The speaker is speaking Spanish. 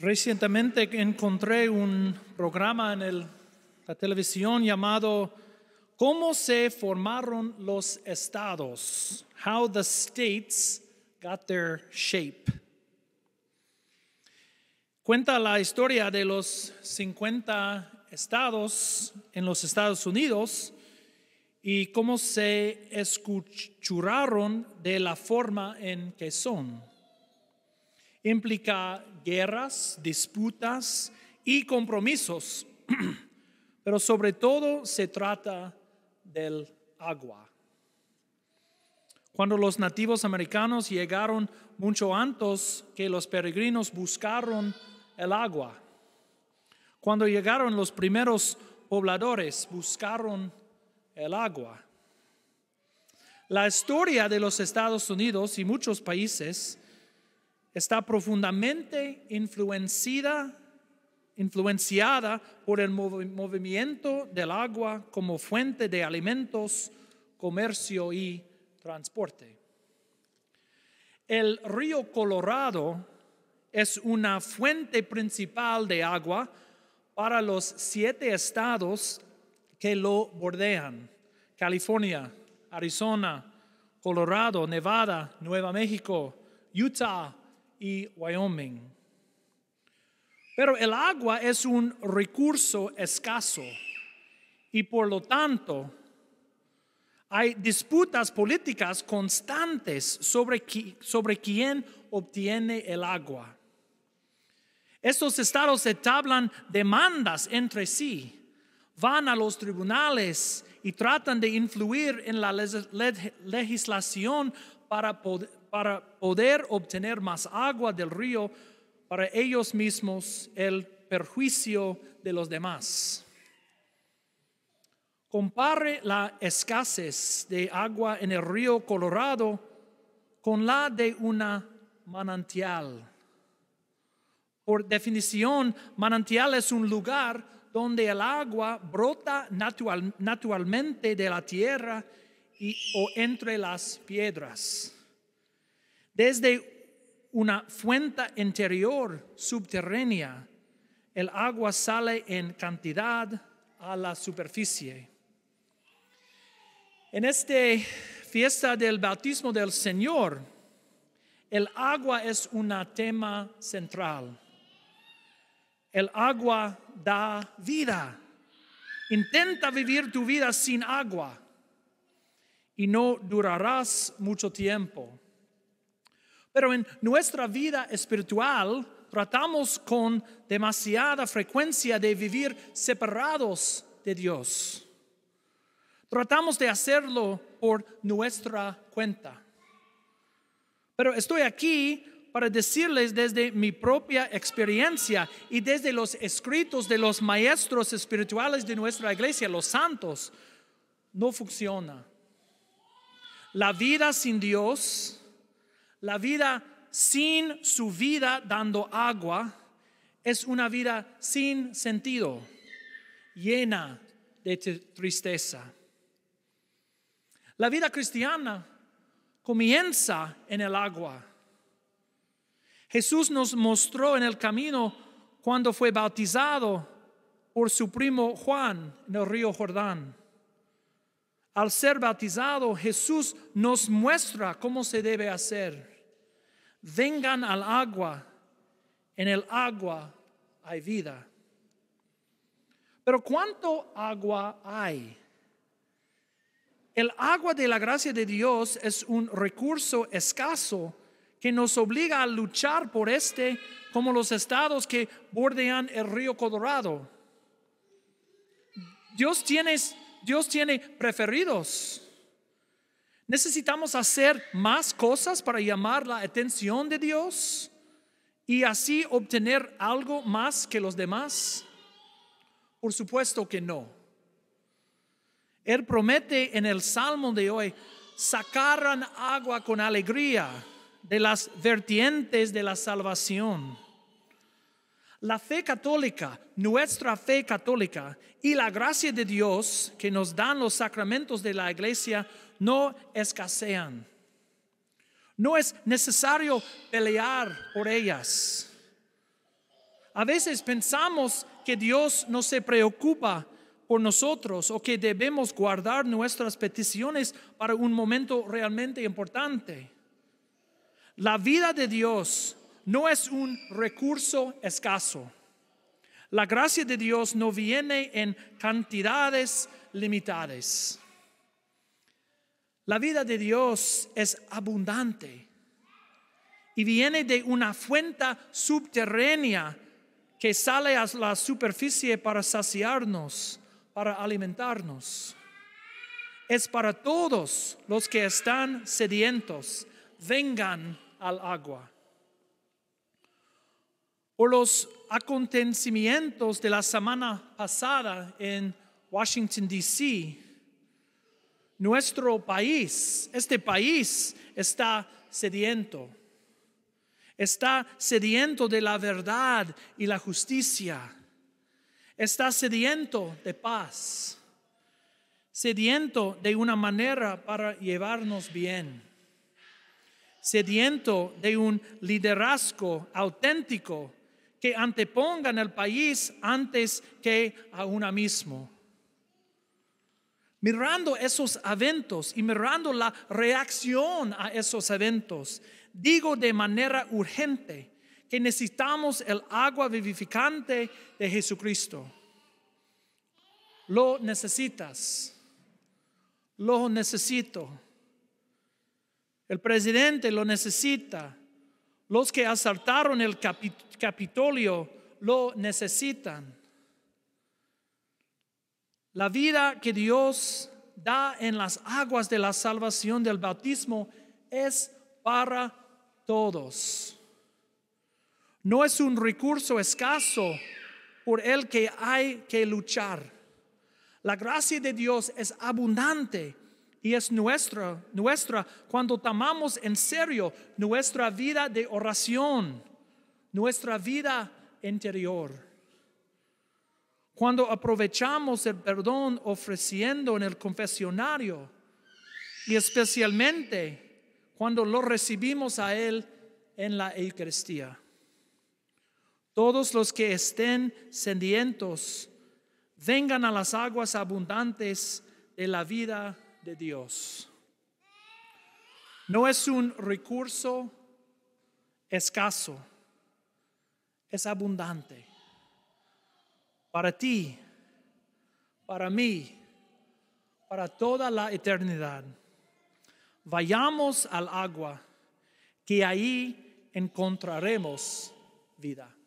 Recientemente encontré un programa en la televisión llamado ¿Cómo se formaron los estados? How the states got their shape. Cuenta la historia de los 50 estados en los Estados Unidos y cómo se escuchuraron de la forma en que son implica guerras, disputas y compromisos, pero sobre todo se trata del agua. Cuando los nativos americanos llegaron mucho antes que los peregrinos buscaron el agua. Cuando llegaron los primeros pobladores, buscaron el agua. La historia de los Estados Unidos y muchos países está profundamente influenciada, por el movimiento del agua como fuente de alimentos, comercio y transporte. El río Colorado es una fuente principal de agua para los siete estados que lo bordean. California, Arizona, Colorado, Nevada, Nueva México, Utah, y Wyoming. Pero el agua es un recurso escaso y por lo tanto hay disputas políticas constantes sobre, quién obtiene el agua. Estos estados tablan demandas entre sí, van a los tribunales y tratan de influir en la legislación para, poder, para poder obtener más agua del río para ellos mismos el perjuicio de los demás. Compare la escasez de agua en el río Colorado con la de una manantial. Por definición, manantial es un lugar donde el agua brota naturalmente de la tierra y, o entre las piedras. Desde una fuente interior subterránea, el agua sale en cantidad a la superficie. En esta fiesta del bautismo del Señor, el agua es un tema central. El agua da vida. Intenta vivir tu vida sin agua y no durarás mucho tiempo. Pero en nuestra vida espiritual tratamos con demasiada frecuencia de vivir separados de Dios. Tratamos de hacerlo por nuestra cuenta. Pero estoy aquí para decirles desde mi propia experiencia y desde los escritos de los maestros espirituales de nuestra iglesia, los santos, no funciona. La vida sin Dios la vida sin su vida dando agua es una vida sin sentido, llena de tristeza. La vida cristiana comienza en el agua. Jesús nos mostró en el camino cuando fue bautizado por su primo Juan en el río Jordán. Al ser bautizado, Jesús nos muestra cómo se debe hacer. Vengan al agua, en el agua hay vida. Pero ¿cuánto agua hay? El agua de la gracia de Dios es un recurso escaso que nos obliga a luchar por este como los estados que bordean el río Colorado. Dios tiene Dios tiene preferidos. Necesitamos hacer más cosas para llamar la atención de Dios y así obtener algo más que los demás. Por supuesto que no. Él promete en el Salmo de hoy, sacarán agua con alegría de las vertientes de la salvación. La fe católica, nuestra fe católica y la gracia de Dios que nos dan los sacramentos de la iglesia no escasean. No es necesario pelear por ellas. A veces pensamos que Dios no se preocupa por nosotros o que debemos guardar nuestras peticiones para un momento realmente importante. La vida de Dios no es un recurso escaso. La gracia de Dios no viene en cantidades limitadas. La vida de Dios es abundante y viene de una fuente subterránea que sale a la superficie para saciarnos, para alimentarnos. Es para todos los que están sedientos, vengan al agua por los acontecimientos de la semana pasada en Washington, D.C. Nuestro país, este país está sediento, está sediento de la verdad y la justicia, está sediento de paz, sediento de una manera para llevarnos bien sediento de un liderazgo auténtico que antepongan el país antes que a una mismo. Mirando esos eventos y mirando la reacción a esos eventos, digo de manera urgente que necesitamos el agua vivificante de Jesucristo. Lo necesitas. Lo necesito. El presidente lo necesita. Los que asaltaron el Capitolio lo necesitan. La vida que Dios da en las aguas de la salvación del bautismo es para todos. No es un recurso escaso por el que hay que luchar. La gracia de Dios es abundante y es nuestra, nuestra, cuando tomamos en serio nuestra vida de oración, nuestra vida interior. Cuando aprovechamos el perdón ofreciendo en el confesionario y especialmente cuando lo recibimos a Él en la Eucaristía. Todos los que estén sedientos, vengan a las aguas abundantes de la vida de Dios. No es un recurso escaso, es abundante. Para ti, para mí, para toda la eternidad. Vayamos al agua, que ahí encontraremos vida.